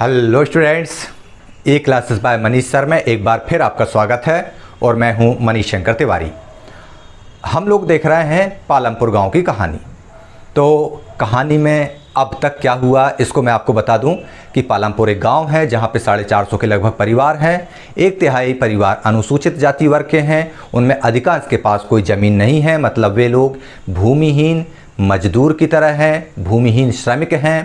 hello students A classes by Manish sir में एक बार फिर आपका स्वागत है और मैं हूं मनीष शंकर तिवारी हम लोग देख रहे हैं पालमपुर गांव की कहानी तो कहानी में अब तक क्या हुआ इसको मैं आपको बता दूं कि पालमपुर एक गांव है जहां पे साढ़े चार सौ के लगभग परिवार हैं एक तिहाई परिवार अनुसूचित जाति वर्ग के हैं उनमें अधिकांश के पास कोई ज़मीन नहीं है मतलब वे लोग भूमिहीन मजदूर की तरह हैं भूमिहीन श्रमिक हैं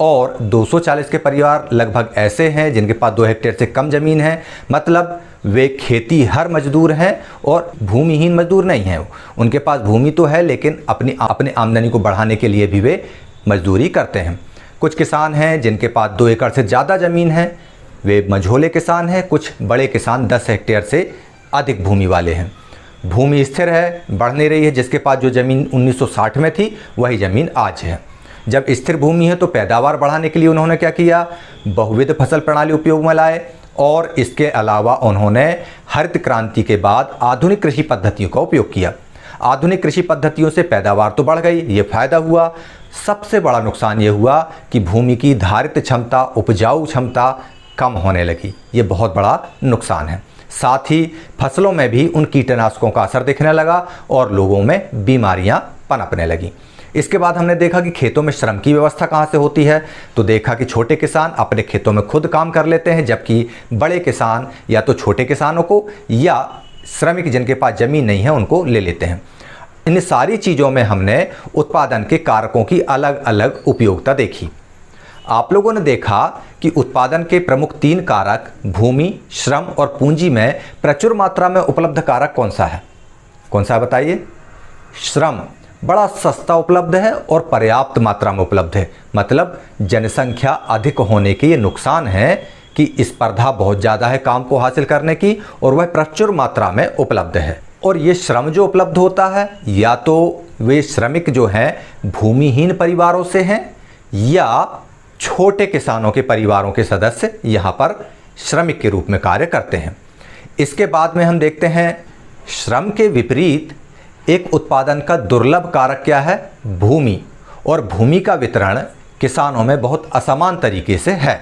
और 240 के परिवार लगभग ऐसे हैं जिनके पास दो हेक्टेयर से कम ज़मीन है मतलब वे खेती हर मजदूर हैं और भूमिहीन मजदूर नहीं हैं उनके पास भूमि तो है लेकिन अपनी अपने आमदनी को बढ़ाने के लिए भी वे मजदूरी करते हैं कुछ किसान हैं जिनके पास दो एकड़ से ज़्यादा ज़मीन है वे मझोले किसान हैं कुछ बड़े किसान दस हेक्टेयर से अधिक भूमि वाले हैं भूमि स्थिर है बढ़ने रही है जिसके पास जो ज़मीन 1960 में थी वही ज़मीन आज है जब स्थिर भूमि है तो पैदावार बढ़ाने के लिए उन्होंने क्या किया बहुविध फसल प्रणाली उपयोग में लाए और इसके अलावा उन्होंने हरित क्रांति के बाद आधुनिक कृषि पद्धतियों का उपयोग किया आधुनिक कृषि पद्धतियों से पैदावार तो बढ़ गई ये फायदा हुआ सबसे बड़ा नुकसान ये हुआ कि भूमि की धारित क्षमता उपजाऊ क्षमता कम होने लगी ये बहुत बड़ा नुकसान है साथ ही फसलों में भी उन कीटनाशकों का असर दिखने लगा और लोगों में बीमारियां पनपने लगीं इसके बाद हमने देखा कि खेतों में श्रम की व्यवस्था कहाँ से होती है तो देखा कि छोटे किसान अपने खेतों में खुद काम कर लेते हैं जबकि बड़े किसान या तो छोटे किसानों को या श्रमिक जिनके पास ज़मीन नहीं है उनको ले लेते हैं इन सारी चीज़ों में हमने उत्पादन के कारकों की अलग अलग उपयोगिता देखी आप लोगों ने देखा कि उत्पादन के प्रमुख तीन कारक भूमि श्रम और पूंजी में प्रचुर मात्रा में उपलब्ध कारक कौन सा है कौन सा बताइए श्रम बड़ा सस्ता उपलब्ध है और पर्याप्त मात्रा में उपलब्ध है मतलब जनसंख्या अधिक होने के ये नुकसान है कि स्पर्धा बहुत ज़्यादा है काम को हासिल करने की और वह प्रचुर मात्रा में उपलब्ध है और ये श्रम जो उपलब्ध होता है या तो वे श्रमिक जो हैं भूमिहीन परिवारों से हैं या छोटे किसानों के परिवारों के सदस्य यहाँ पर श्रमिक के रूप में कार्य करते हैं इसके बाद में हम देखते हैं श्रम के विपरीत एक उत्पादन का दुर्लभ कारक क्या है भूमि और भूमि का वितरण किसानों में बहुत असमान तरीके से है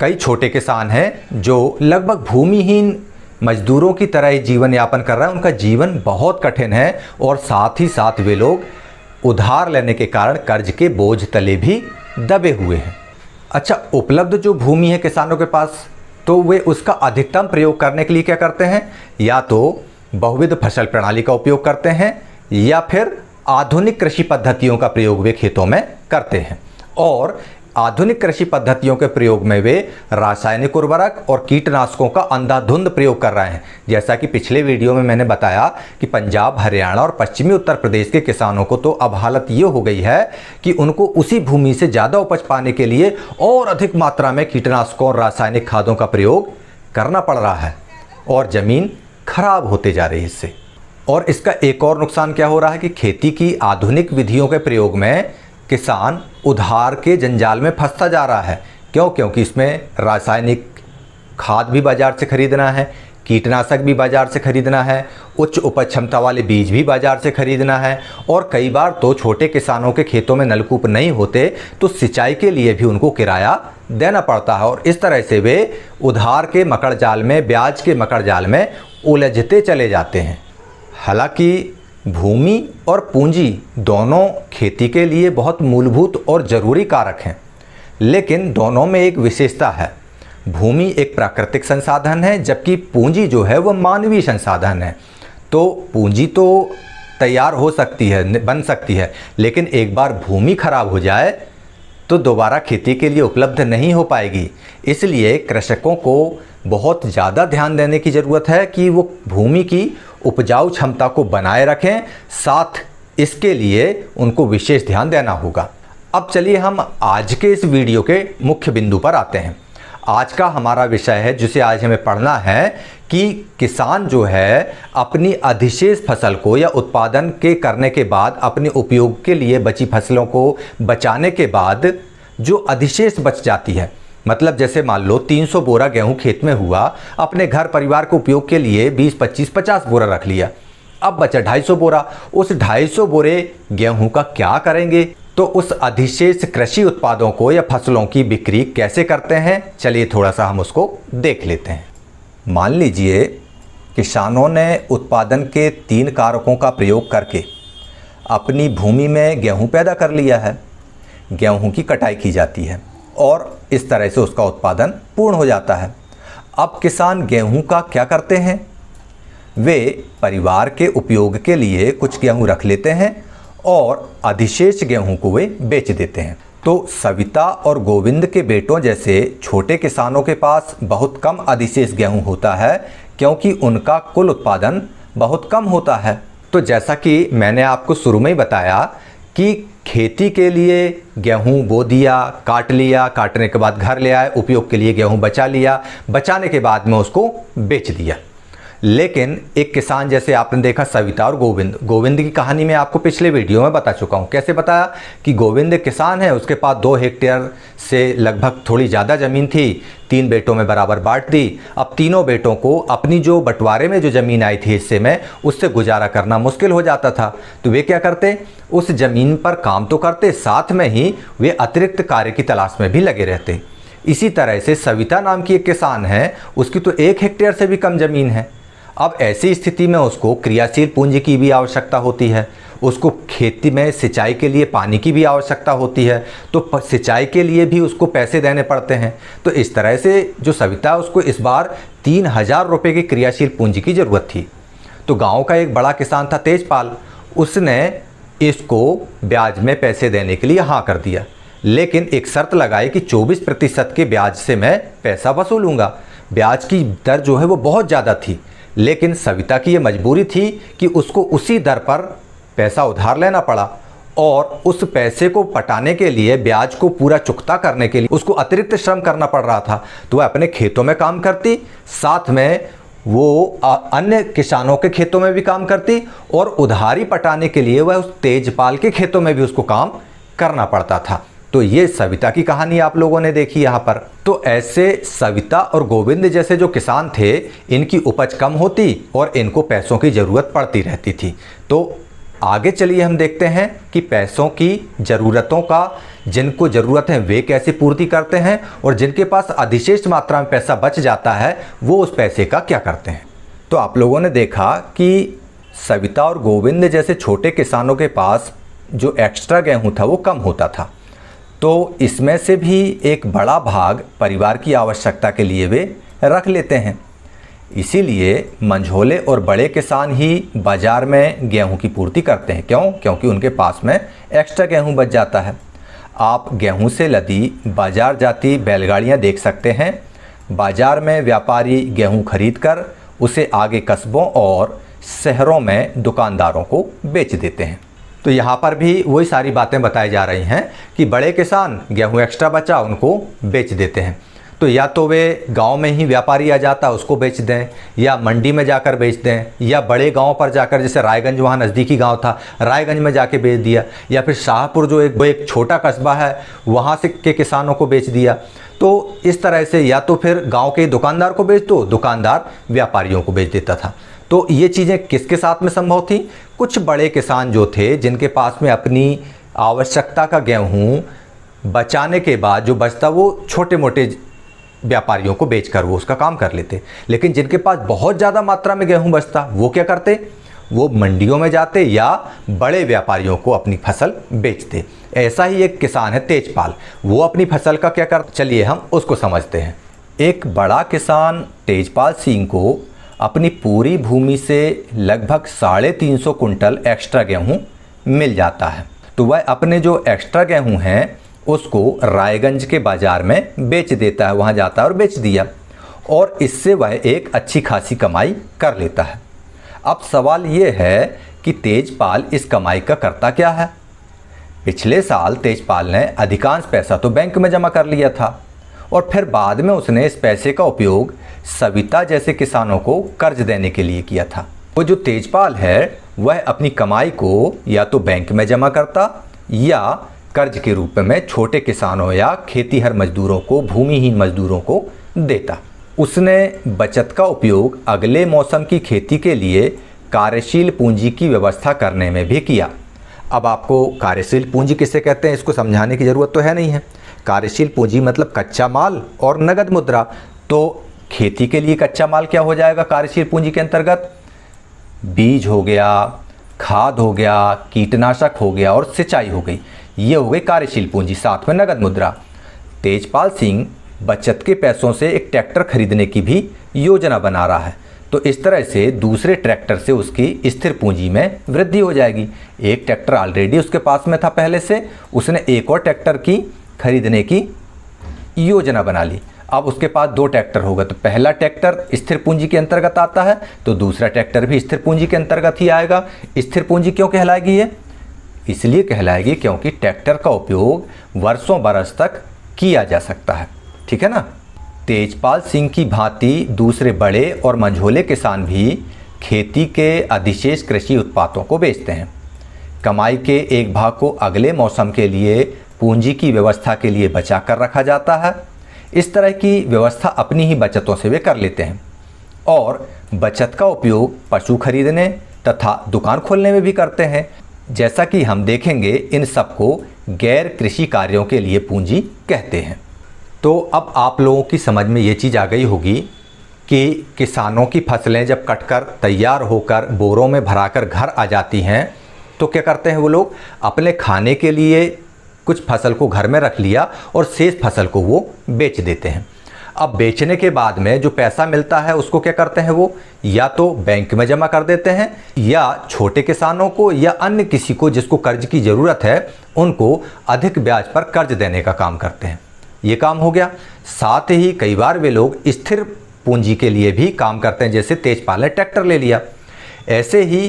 कई छोटे किसान हैं जो लगभग भूमिहीन मजदूरों की तरह ही जीवन यापन कर रहे हैं उनका जीवन बहुत कठिन है और साथ ही साथ वे लोग उधार लेने के कारण कर्ज के बोझ तले भी दबे हुए हैं अच्छा उपलब्ध जो भूमि है किसानों के पास तो वे उसका अधिकतम प्रयोग करने के लिए क्या करते हैं या तो बहुविध फसल प्रणाली का उपयोग करते हैं या फिर आधुनिक कृषि पद्धतियों का प्रयोग वे खेतों में करते हैं और आधुनिक कृषि पद्धतियों के प्रयोग में वे रासायनिक उर्वरक और कीटनाशकों का अंधाधुंध प्रयोग कर रहे हैं जैसा कि पिछले वीडियो में मैंने बताया कि पंजाब हरियाणा और पश्चिमी उत्तर प्रदेश के किसानों को तो अब हालत ये हो गई है कि उनको उसी भूमि से ज़्यादा उपज पाने के लिए और अधिक मात्रा में कीटनाशकों और रासायनिक खादों का प्रयोग करना पड़ रहा है और ज़मीन खराब होते जा रही है इससे और इसका एक और नुकसान क्या हो रहा है कि खेती की आधुनिक विधियों के प्रयोग में किसान उधार के जंजाल में फंसता जा रहा है क्यों क्योंकि इसमें रासायनिक खाद भी बाज़ार से ख़रीदना है कीटनाशक भी बाज़ार से ख़रीदना है उच्च उपज क्षमता वाले बीज भी बाज़ार से ख़रीदना है और कई बार तो छोटे किसानों के खेतों में नलकूप नहीं होते तो सिंचाई के लिए भी उनको किराया देना पड़ता है और इस तरह से वे उधार के मकड़ जाल में ब्याज के मकड़ जाल में उलझते चले जाते हैं हालांकि भूमि और पूंजी दोनों खेती के लिए बहुत मूलभूत और ज़रूरी कारक हैं लेकिन दोनों में एक विशेषता है भूमि एक प्राकृतिक संसाधन है जबकि पूंजी जो है वह मानवीय संसाधन है तो पूंजी तो तैयार हो सकती है बन सकती है लेकिन एक बार भूमि खराब हो जाए तो दोबारा खेती के लिए उपलब्ध नहीं हो पाएगी इसलिए कृषकों को बहुत ज़्यादा ध्यान देने की ज़रूरत है कि वो भूमि की उपजाऊ क्षमता को बनाए रखें साथ इसके लिए उनको विशेष ध्यान देना होगा अब चलिए हम आज के इस वीडियो के मुख्य बिंदु पर आते हैं आज का हमारा विषय है जिसे आज हमें पढ़ना है कि किसान जो है अपनी अधिशेष फसल को या उत्पादन के करने के बाद अपने उपयोग के लिए बची फसलों को बचाने के बाद जो अधिशेष बच जाती है मतलब जैसे मान लो 300 बोरा गेहूं खेत में हुआ अपने घर परिवार के उपयोग के लिए 20 25 50 बोरा रख लिया अब बचा 250 बोरा उस 250 बोरे गेहूं का क्या करेंगे तो उस अधिशेष कृषि उत्पादों को या फसलों की बिक्री कैसे करते हैं चलिए थोड़ा सा हम उसको देख लेते हैं मान लीजिए किसानों ने उत्पादन के तीन कारकों का प्रयोग करके अपनी भूमि में गेहूं पैदा कर लिया है गेहूं की कटाई की जाती है और इस तरह से उसका उत्पादन पूर्ण हो जाता है अब किसान गेहूं का क्या करते हैं वे परिवार के उपयोग के लिए कुछ गेहूं रख लेते हैं और अधिशेष गेहूं को वे बेच देते हैं तो सविता और गोविंद के बेटों जैसे छोटे किसानों के पास बहुत कम अधिशेष गेहूं होता है क्योंकि उनका कुल उत्पादन बहुत कम होता है तो जैसा कि मैंने आपको शुरू में ही बताया कि खेती के लिए गेहूं बो दिया काट लिया काटने के बाद घर ले आए उपयोग के लिए गेहूं बचा लिया बचाने के बाद में उसको बेच दिया लेकिन एक किसान जैसे आपने देखा सविता और गोविंद गोविंद की कहानी मैं आपको पिछले वीडियो में बता चुका हूँ कैसे बताया कि गोविंद किसान है उसके पास दो हेक्टेयर से लगभग थोड़ी ज़्यादा ज़मीन थी तीन बेटों में बराबर बांट दी अब तीनों बेटों को अपनी जो बंटवारे में जो ज़मीन आई थी हिस्से में उससे गुजारा करना मुश्किल हो जाता था तो वे क्या करते उस ज़मीन पर काम तो करते साथ में ही वे अतिरिक्त कार्य की तलाश में भी लगे रहते इसी तरह से सविता नाम की एक किसान है उसकी तो एक हेक्टेयर से भी कम ज़मीन है अब ऐसी स्थिति में उसको क्रियाशील पूंजी की भी आवश्यकता होती है उसको खेती में सिंचाई के लिए पानी की भी आवश्यकता होती है तो सिंचाई के लिए भी उसको पैसे देने पड़ते हैं तो इस तरह से जो सविता उसको इस बार तीन हज़ार रुपये की क्रियाशील पूंजी की ज़रूरत थी तो गांव का एक बड़ा किसान था तेजपाल उसने इसको ब्याज में पैसे देने के लिए हाँ कर दिया लेकिन एक शर्त लगाई कि चौबीस प्रतिशत के ब्याज से मैं पैसा वसूलूँगा ब्याज की दर जो है वो बहुत ज़्यादा थी लेकिन सविता की ये मजबूरी थी कि उसको उसी दर पर पैसा उधार लेना पड़ा और उस पैसे को पटाने के लिए ब्याज को पूरा चुकता करने के लिए उसको अतिरिक्त श्रम करना पड़ रहा था तो वह अपने खेतों में काम करती साथ में वो अन्य किसानों के खेतों में भी काम करती और उधारी पटाने के लिए वह उस तेजपाल के खेतों में भी उसको काम करना पड़ता था तो ये सविता की कहानी आप लोगों ने देखी यहाँ पर तो ऐसे सविता और गोविंद जैसे जो किसान थे इनकी उपज कम होती और इनको पैसों की ज़रूरत पड़ती रहती थी तो आगे चलिए हम देखते हैं कि पैसों की ज़रूरतों का जिनको ज़रूरत है वे कैसे पूर्ति करते हैं और जिनके पास अधिशेष मात्रा में पैसा बच जाता है वो उस पैसे का क्या करते हैं तो आप लोगों ने देखा कि सविता और गोविंद जैसे छोटे किसानों के पास जो एक्स्ट्रा गेहूँ था वो कम होता था तो इसमें से भी एक बड़ा भाग परिवार की आवश्यकता के लिए वे रख लेते हैं इसीलिए मंझोले और बड़े किसान ही बाज़ार में गेहूं की पूर्ति करते हैं क्यों क्योंकि उनके पास में एक्स्ट्रा गेहूं बच जाता है आप गेहूं से लदी बाज़ार जाती बैलगाड़ियां देख सकते हैं बाज़ार में व्यापारी गेहूं खरीद कर उसे आगे कस्बों और शहरों में दुकानदारों को बेच देते हैं तो यहाँ पर भी वही सारी बातें बताई जा रही हैं कि बड़े किसान गेहूँ एक्स्ट्रा बचा उनको बेच देते हैं तो या तो वे गांव में ही व्यापारी आ जाता है उसको बेच दें या मंडी में जाकर बेच दें या बड़े गांव पर जाकर जैसे रायगंज वहाँ नज़दीकी गांव था रायगंज में जाके बेच दिया या फिर शाहपुर जो एक वो एक छोटा कस्बा है वहाँ से के किसानों को बेच दिया तो इस तरह से या तो फिर गाँव के दुकानदार को बेच दो दुकानदार व्यापारियों को बेच देता था तो ये चीज़ें किसके साथ में संभव थी कुछ बड़े किसान जो थे जिनके पास में अपनी आवश्यकता का गेहूँ बचाने के बाद जो बचता वो छोटे मोटे व्यापारियों को बेचकर वो उसका काम कर लेते लेकिन जिनके पास बहुत ज़्यादा मात्रा में गेहूँ बचता वो क्या करते वो मंडियों में जाते या बड़े व्यापारियों को अपनी फसल बेचते ऐसा ही एक किसान है तेजपाल वो अपनी फसल का क्या कर चलिए हम उसको समझते हैं एक बड़ा किसान तेजपाल सिंह को अपनी पूरी भूमि से लगभग साढ़े तीन सौ कुंटल एक्स्ट्रा गेहूँ मिल जाता है तो वह अपने जो एक्स्ट्रा गेहूँ हैं उसको रायगंज के बाज़ार में बेच देता है वहाँ जाता है और बेच दिया और इससे वह एक अच्छी खासी कमाई कर लेता है अब सवाल ये है कि तेजपाल इस कमाई का करता क्या है पिछले साल तेजपाल ने अधिकांश पैसा तो बैंक में जमा कर लिया था और फिर बाद में उसने इस पैसे का उपयोग सविता जैसे किसानों को कर्ज देने के लिए किया था वो जो तेजपाल है वह अपनी कमाई को या तो बैंक में जमा करता या कर्ज के रूप में छोटे किसानों या खेतीहर मजदूरों को भूमिहीन मजदूरों को देता उसने बचत का उपयोग अगले मौसम की खेती के लिए कार्यशील पूंजी की व्यवस्था करने में भी किया अब आपको कार्यशील पूंजी किसे कहते हैं इसको समझाने की ज़रूरत तो है नहीं है कार्यशील पूंजी मतलब कच्चा माल और नगद मुद्रा तो खेती के लिए कच्चा माल क्या हो जाएगा कार्यशील पूंजी के अंतर्गत बीज हो गया खाद हो गया कीटनाशक हो गया और सिंचाई हो गई ये हो गई कार्यशील पूंजी साथ में नगद मुद्रा तेजपाल सिंह बचत के पैसों से एक ट्रैक्टर खरीदने की भी योजना बना रहा है तो इस तरह से दूसरे ट्रैक्टर से उसकी स्थिर पूंजी में वृद्धि हो जाएगी एक ट्रैक्टर ऑलरेडी उसके पास में था पहले से उसने एक और ट्रैक्टर की खरीदने की योजना बना ली अब उसके पास दो ट्रैक्टर होगा तो पहला ट्रैक्टर स्थिर पूंजी के अंतर्गत आता है तो दूसरा ट्रैक्टर भी स्थिर पूंजी के अंतर्गत ही आएगा स्थिर पूंजी क्यों कहलाएगी ये इसलिए कहलाएगी क्योंकि ट्रैक्टर का उपयोग वर्षों बरस तक किया जा सकता है ठीक है ना तेजपाल सिंह की भांति दूसरे बड़े और मंझोले किसान भी खेती के अधिशेष कृषि उत्पादों को बेचते हैं कमाई के एक भाग को अगले मौसम के लिए पूंजी की व्यवस्था के लिए बचा कर रखा जाता है इस तरह की व्यवस्था अपनी ही बचतों से वे कर लेते हैं और बचत का उपयोग पशु खरीदने तथा दुकान खोलने में भी करते हैं जैसा कि हम देखेंगे इन सबको गैर कृषि कार्यों के लिए पूंजी कहते हैं तो अब आप लोगों की समझ में ये चीज़ आ गई होगी कि किसानों की फसलें जब कटकर तैयार होकर बोरों में भराकर घर आ जाती हैं तो क्या करते हैं वो लोग अपने खाने के लिए कुछ फसल को घर में रख लिया और शेष फसल को वो बेच देते हैं अब बेचने के बाद में जो पैसा मिलता है उसको क्या करते हैं वो या तो बैंक में जमा कर देते हैं या छोटे किसानों को या अन्य किसी को जिसको कर्ज की ज़रूरत है उनको अधिक ब्याज पर कर्ज देने का काम करते हैं ये काम हो गया साथ ही कई बार वे लोग स्थिर पूंजी के लिए भी काम करते हैं जैसे तेजपाल ने ट्रैक्टर ले लिया ऐसे ही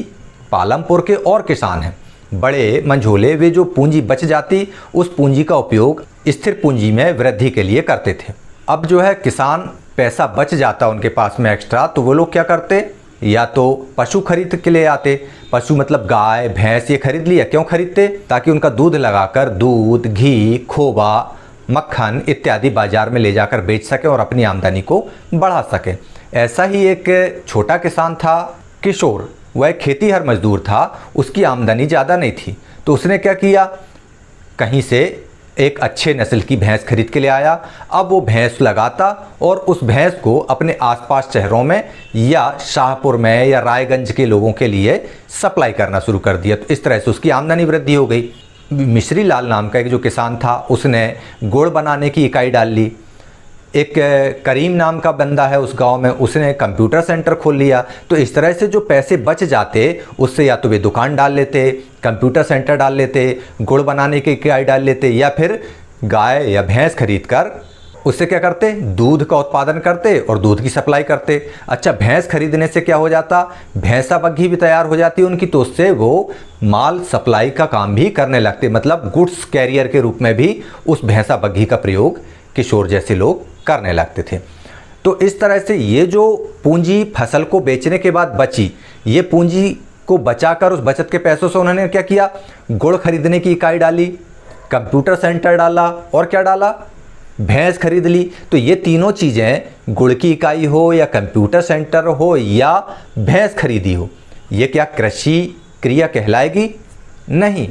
पालमपुर के और किसान हैं बड़े मंझोले वे जो पूंजी बच जाती उस पूंजी का उपयोग स्थिर पूंजी में वृद्धि के लिए करते थे अब जो है किसान पैसा बच जाता उनके पास में एक्स्ट्रा तो वो लोग क्या करते या तो पशु खरीद के ले आते पशु मतलब गाय भैंस ये खरीद लिया क्यों खरीदते ताकि उनका दूध लगाकर दूध घी खोबा मक्खन इत्यादि बाजार में ले जाकर बेच सकें और अपनी आमदनी को बढ़ा सकें ऐसा ही एक छोटा किसान था किशोर वह खेती हर मजदूर था उसकी आमदनी ज़्यादा नहीं थी तो उसने क्या किया कहीं से एक अच्छे नस्ल की भैंस खरीद के ले आया अब वो भैंस लगाता और उस भैंस को अपने आसपास शहरों में या शाहपुर में या रायगंज के लोगों के लिए सप्लाई करना शुरू कर दिया तो इस तरह से उसकी आमदनी वृद्धि हो गई मिश्री लाल नाम का एक जो किसान था उसने गुड़ बनाने की इकाई डाल ली एक करीम नाम का बंदा है उस गांव में उसने कंप्यूटर सेंटर खोल लिया तो इस तरह से जो पैसे बच जाते उससे या तो वे दुकान डाल लेते कंप्यूटर सेंटर डाल लेते गुड़ बनाने की इकाई डाल लेते या फिर गाय या भैंस खरीद कर उससे क्या करते दूध का उत्पादन करते और दूध की सप्लाई करते अच्छा भैंस खरीदने से क्या हो जाता भैंसा बग्घी भी तैयार हो जाती उनकी तो उससे वो माल सप्लाई का काम भी करने लगते मतलब गुड्स कैरियर के रूप में भी उस भैंसा बग्घी का प्रयोग किशोर जैसे लोग करने लगते थे तो इस तरह से ये जो पूंजी फसल को बेचने के बाद बची ये पूंजी को बचाकर उस बचत के पैसों से उन्होंने क्या किया गुड़ खरीदने की इकाई डाली कंप्यूटर सेंटर डाला और क्या डाला भैंस खरीद ली तो ये तीनों चीज़ें गुड़ की इकाई हो या कंप्यूटर सेंटर हो या भैंस खरीदी हो ये क्या कृषि क्रिया कहलाएगी नहीं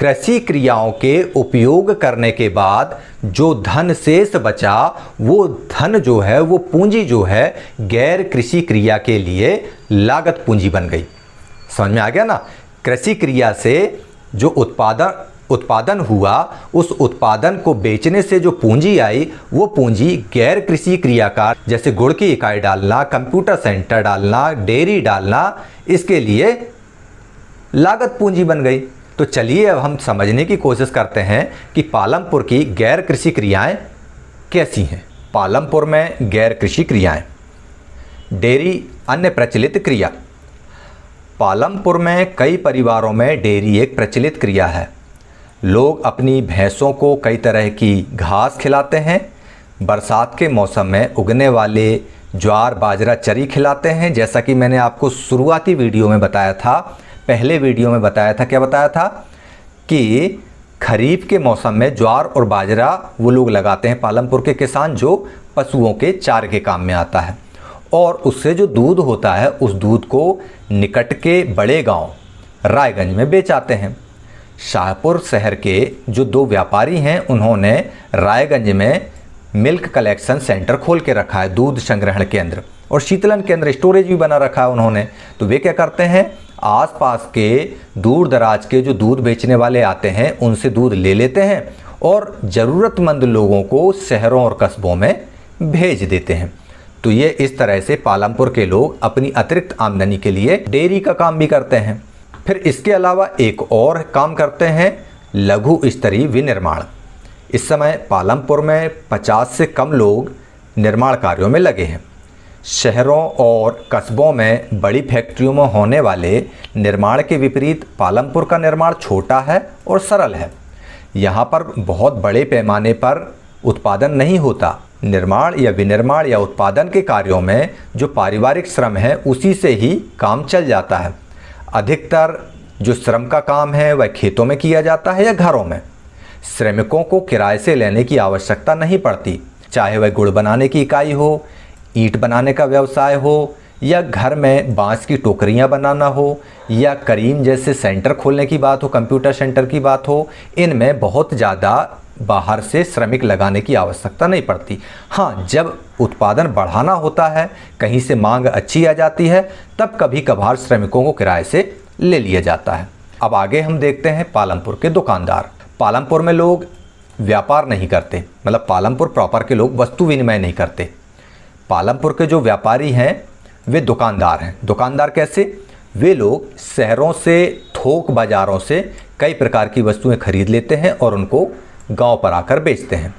कृषि क्रियाओं के उपयोग करने के बाद जो धन शेष बचा वो धन जो है वो पूंजी जो है गैर कृषि क्रिया के लिए लागत पूंजी बन गई समझ में आ गया ना कृषि क्रिया से जो उत्पादन उत्पादन हुआ उस उत्पादन को बेचने से जो पूंजी आई वो पूंजी गैर कृषि क्रियाकार जैसे गुड़ की इकाई डालना कंप्यूटर सेंटर डालना डेयरी डालना इसके लिए लागत पूंजी बन गई तो चलिए अब हम समझने की कोशिश करते हैं कि पालमपुर की गैर कृषि क्रियाएं कैसी हैं पालमपुर में गैर कृषि क्रियाएं डेयरी अन्य प्रचलित क्रिया पालमपुर में कई परिवारों में डेयरी एक प्रचलित क्रिया है लोग अपनी भैंसों को कई तरह की घास खिलाते हैं बरसात के मौसम में उगने वाले ज्वार बाजरा चरी खिलाते हैं जैसा कि मैंने आपको शुरुआती वीडियो में बताया था पहले वीडियो में बताया था क्या बताया था कि खरीफ के मौसम में ज्वार और बाजरा वो लोग लगाते हैं पालमपुर के किसान जो पशुओं के चार के काम में आता है और उससे जो दूध होता है उस दूध को निकट के बड़े गांव रायगंज में बेचाते हैं शाहपुर शहर के जो दो व्यापारी हैं उन्होंने रायगंज में मिल्क कलेक्शन सेंटर खोल के रखा है दूध संग्रहण केंद्र और शीतलन केंद्र स्टोरेज भी बना रखा है उन्होंने तो वे क्या करते हैं आसपास के दूर दराज के जो दूध बेचने वाले आते हैं उनसे दूध ले लेते हैं और ज़रूरतमंद लोगों को शहरों और कस्बों में भेज देते हैं तो ये इस तरह से पालमपुर के लोग अपनी अतिरिक्त आमदनी के लिए डेयरी का काम भी करते हैं फिर इसके अलावा एक और काम करते हैं लघु स्तरीय विनिर्माण इस समय पालमपुर में 50 से कम लोग निर्माण कार्यों में लगे हैं शहरों और कस्बों में बड़ी फैक्ट्रियों में होने वाले निर्माण के विपरीत पालमपुर का निर्माण छोटा है और सरल है यहाँ पर बहुत बड़े पैमाने पर उत्पादन नहीं होता निर्माण या विनिर्माण या उत्पादन के कार्यों में जो पारिवारिक श्रम है उसी से ही काम चल जाता है अधिकतर जो श्रम का काम है वह खेतों में किया जाता है या घरों में श्रमिकों को किराए से लेने की आवश्यकता नहीं पड़ती चाहे वह गुड़ बनाने की इकाई हो ईंट बनाने का व्यवसाय हो या घर में बांस की टोकरियां बनाना हो या करीम जैसे सेंटर खोलने की बात हो कंप्यूटर सेंटर की बात हो इनमें बहुत ज़्यादा बाहर से श्रमिक लगाने की आवश्यकता नहीं पड़ती हाँ जब उत्पादन बढ़ाना होता है कहीं से मांग अच्छी आ जाती है तब कभी कभार श्रमिकों को किराए से ले लिया जाता है अब आगे हम देखते हैं पालमपुर के दुकानदार पालमपुर में लोग व्यापार नहीं करते मतलब पालमपुर प्रॉपर के लोग वस्तु विनिमय नहीं करते पालमपुर के जो व्यापारी हैं वे दुकानदार हैं दुकानदार कैसे वे लोग शहरों से थोक बाज़ारों से कई प्रकार की वस्तुएं खरीद लेते हैं और उनको गांव पर आकर बेचते हैं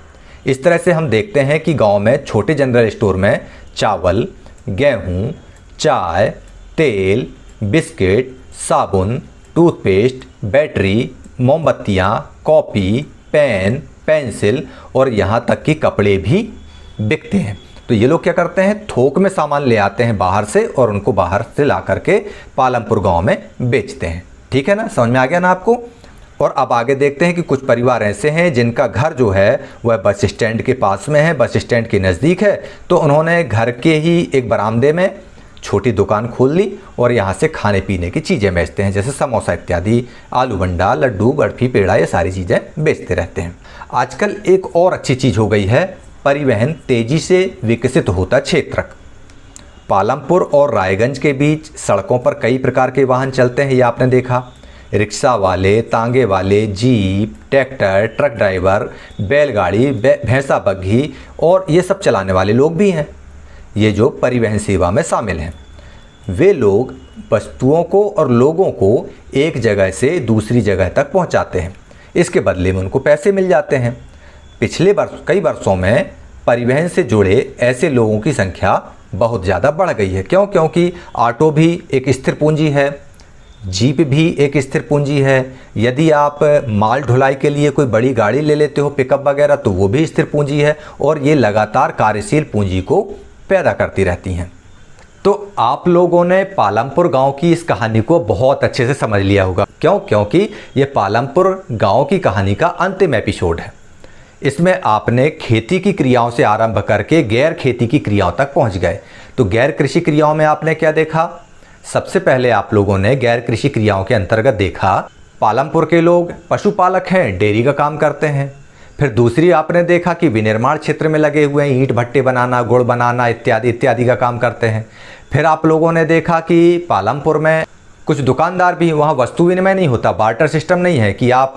इस तरह से हम देखते हैं कि गांव में छोटे जनरल स्टोर में चावल गेहूं, चाय तेल बिस्किट साबुन टूथपेस्ट बैटरी मोमबत्तियाँ कॉपी पेन पेंसिल और यहाँ तक कि कपड़े भी बिकते हैं तो ये लोग क्या करते हैं थोक में सामान ले आते हैं बाहर से और उनको बाहर से ला करके पालमपुर गाँव में बेचते हैं ठीक है ना समझ में आ गया ना आपको और अब आगे देखते हैं कि कुछ परिवार ऐसे हैं जिनका घर जो है वह बस स्टैंड के पास में है बस स्टैंड के नज़दीक है तो उन्होंने घर के ही एक बरामदे में छोटी दुकान खोल ली और यहाँ से खाने पीने की चीज़ें बेचते हैं जैसे समोसा इत्यादि आलू भंडा लड्डू बर्फ़ी पेड़ा ये सारी चीज़ें बेचते रहते हैं आजकल एक और अच्छी चीज़ हो गई है परिवहन तेजी से विकसित होता क्षेत्र पालमपुर और रायगंज के बीच सड़कों पर कई प्रकार के वाहन चलते हैं ये आपने देखा रिक्शा वाले तांगे वाले जीप ट्रैक्टर ट्रक ड्राइवर बैलगाड़ी भैंसा बग्घी और ये सब चलाने वाले लोग भी हैं ये जो परिवहन सेवा में शामिल हैं वे लोग वस्तुओं को और लोगों को एक जगह से दूसरी जगह तक पहुंचाते हैं इसके बदले में उनको पैसे मिल जाते हैं पिछले वर्ष कई वर्षों में परिवहन से जुड़े ऐसे लोगों की संख्या बहुत ज़्यादा बढ़ गई है क्यों क्योंकि ऑटो भी एक स्थिर पूंजी है जीप भी एक स्थिर पूंजी है यदि आप माल ढुलाई के लिए कोई बड़ी गाड़ी ले लेते हो पिकअप वगैरह तो वो भी स्थिर पूंजी है और ये लगातार कार्यशील पूंजी को पैदा करती रहती हैं तो आप लोगों ने पालमपुर गांव की इस कहानी को बहुत अच्छे से समझ लिया होगा क्यों क्योंकि ये पालमपुर गांव की कहानी का अंतिम एपिसोड है इसमें आपने खेती की क्रियाओं से आरंभ करके गैर खेती की क्रियाओं तक पहुंच गए तो गैर कृषि क्रियाओं में आपने क्या देखा सबसे पहले आप लोगों ने गैर कृषि क्रियाओं के अंतर्गत देखा पालमपुर के लोग पशुपालक हैं डेयरी का काम करते हैं फिर दूसरी आपने देखा कि विनिर्माण क्षेत्र में लगे हुए हैं ईंट भट्टे बनाना गुड़ बनाना इत्यादि इत्यादि का काम करते हैं फिर आप लोगों ने देखा कि पालमपुर में कुछ दुकानदार भी वहाँ वस्तु विनिमय नहीं होता बार्टर सिस्टम नहीं है कि आप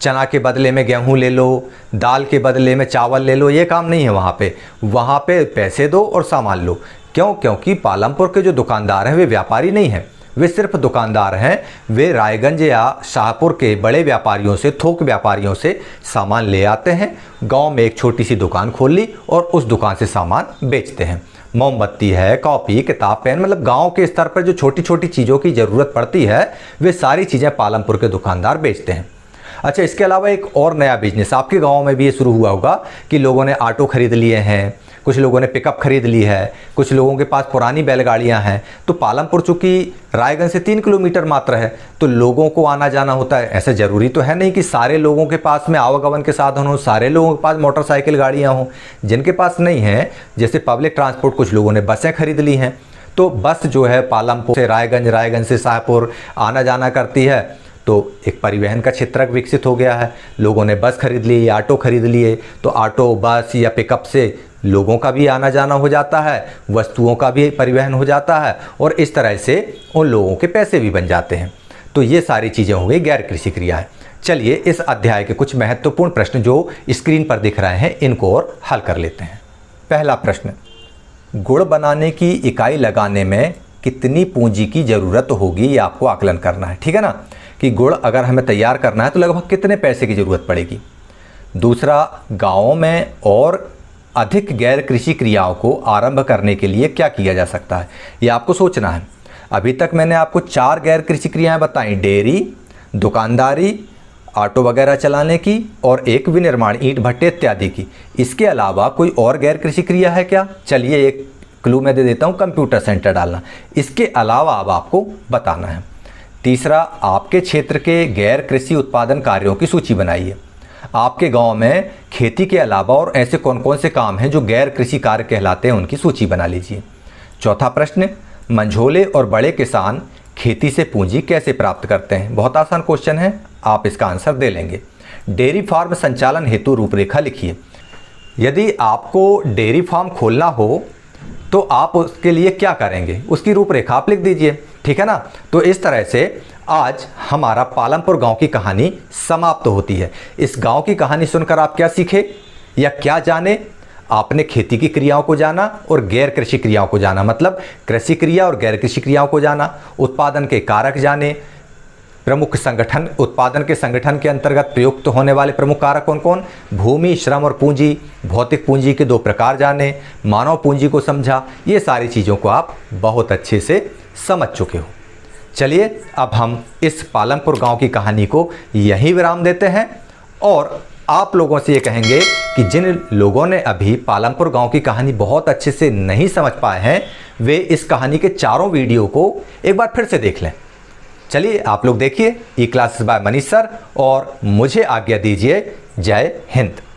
चना के बदले में गेहूं ले लो दाल के बदले में चावल ले लो ये काम नहीं है वहाँ पे वहाँ पे पैसे दो और सामान लो क्यों क्योंकि पालमपुर के जो दुकानदार हैं वे व्यापारी नहीं हैं वे सिर्फ दुकानदार हैं वे रायगंज या शाहपुर के बड़े व्यापारियों से थोक व्यापारियों से सामान ले आते हैं गांव में एक छोटी सी दुकान खोल ली और उस दुकान से सामान बेचते हैं मोमबत्ती है कॉपी किताब पेन मतलब गांव के स्तर पर जो छोटी छोटी चीज़ों की ज़रूरत पड़ती है वे सारी चीज़ें पालमपुर के दुकानदार बेचते हैं अच्छा इसके अलावा एक और नया बिजनेस आपके गाँव में भी ये शुरू हुआ होगा कि लोगों ने ऑटो खरीद लिए हैं कुछ लोगों ने पिकअप खरीद ली है कुछ लोगों के पास पुरानी बैलगाड़ियाँ हैं तो पालमपुर चूँकि रायगंज से तीन किलोमीटर मात्र है तो लोगों को आना जाना होता है ऐसा ज़रूरी तो है नहीं कि सारे लोगों के पास में आवागमन के साधन हों सारे लोगों के पास मोटरसाइकिल गाड़ियाँ हों जिनके पास नहीं हैं जैसे पब्लिक ट्रांसपोर्ट कुछ लोगों ने बसें खरीद ली हैं तो बस जो है पालमपुर से रायगंज रायगंज से शाहपुर आना जाना करती है तो एक परिवहन का क्षेत्र विकसित हो गया है लोगों ने बस खरीद ली या ऑटो खरीद लिए तो ऑटो बस या पिकअप से लोगों का भी आना जाना हो जाता है वस्तुओं का भी परिवहन हो जाता है और इस तरह से उन लोगों के पैसे भी बन जाते हैं तो ये सारी चीज़ें हो गई गैर कृषि क्रिया है चलिए इस अध्याय के कुछ महत्वपूर्ण प्रश्न जो स्क्रीन पर दिख रहे हैं इनको और हल कर लेते हैं पहला प्रश्न गुड़ बनाने की इकाई लगाने में कितनी पूंजी की ज़रूरत होगी ये आपको आकलन करना है ठीक है ना कि गुड़ अगर हमें तैयार करना है तो लगभग कितने पैसे की ज़रूरत पड़ेगी दूसरा गाँव में और अधिक गैर कृषि क्रियाओं को आरंभ करने के लिए क्या किया जा सकता है ये आपको सोचना है अभी तक मैंने आपको चार गैर कृषि क्रियाएं बताई डेयरी दुकानदारी ऑटो वगैरह चलाने की और एक विनिर्माण ईंट भट्टे इत्यादि की इसके अलावा कोई और गैर कृषि क्रिया है क्या चलिए एक क्लू मैं दे देता हूँ कंप्यूटर सेंटर डालना इसके अलावा अब आपको बताना है तीसरा आपके क्षेत्र के गैर कृषि उत्पादन कार्यों की सूची बनाइए आपके गांव में खेती के अलावा और ऐसे कौन कौन से काम हैं जो गैर कृषि कार्य कहलाते हैं उनकी सूची बना लीजिए चौथा प्रश्न मंझोले और बड़े किसान खेती से पूंजी कैसे प्राप्त करते हैं बहुत आसान क्वेश्चन है आप इसका आंसर दे लेंगे डेयरी फार्म संचालन हेतु रूपरेखा लिखिए यदि आपको डेयरी फार्म खोलना हो तो आप उसके लिए क्या करेंगे उसकी रूपरेखा आप लिख दीजिए ठीक है ना तो इस तरह से आज हमारा पालमपुर गांव की कहानी समाप्त तो होती है इस गांव की कहानी सुनकर आप क्या सीखे या क्या जाने आपने खेती की क्रियाओं को जाना और गैर कृषि क्रियाओं को जाना मतलब कृषि क्रिया और गैर कृषि क्रियाओं को जाना उत्पादन के कारक जाने प्रमुख संगठन उत्पादन के संगठन के अंतर्गत प्रयुक्त तो होने वाले प्रमुख कारक कौन कौन भूमि श्रम और पूंजी भौतिक पूंजी के दो प्रकार जाने मानव पूंजी को समझा ये सारी चीज़ों को आप बहुत अच्छे से समझ चुके हो चलिए अब हम इस पालमपुर गांव की कहानी को यहीं विराम देते हैं और आप लोगों से ये कहेंगे कि जिन लोगों ने अभी पालमपुर गांव की कहानी बहुत अच्छे से नहीं समझ पाए हैं वे इस कहानी के चारों वीडियो को एक बार फिर से देख लें चलिए आप लोग देखिए E classes by Manish sir और मुझे आज्ञा दीजिए जय हिंद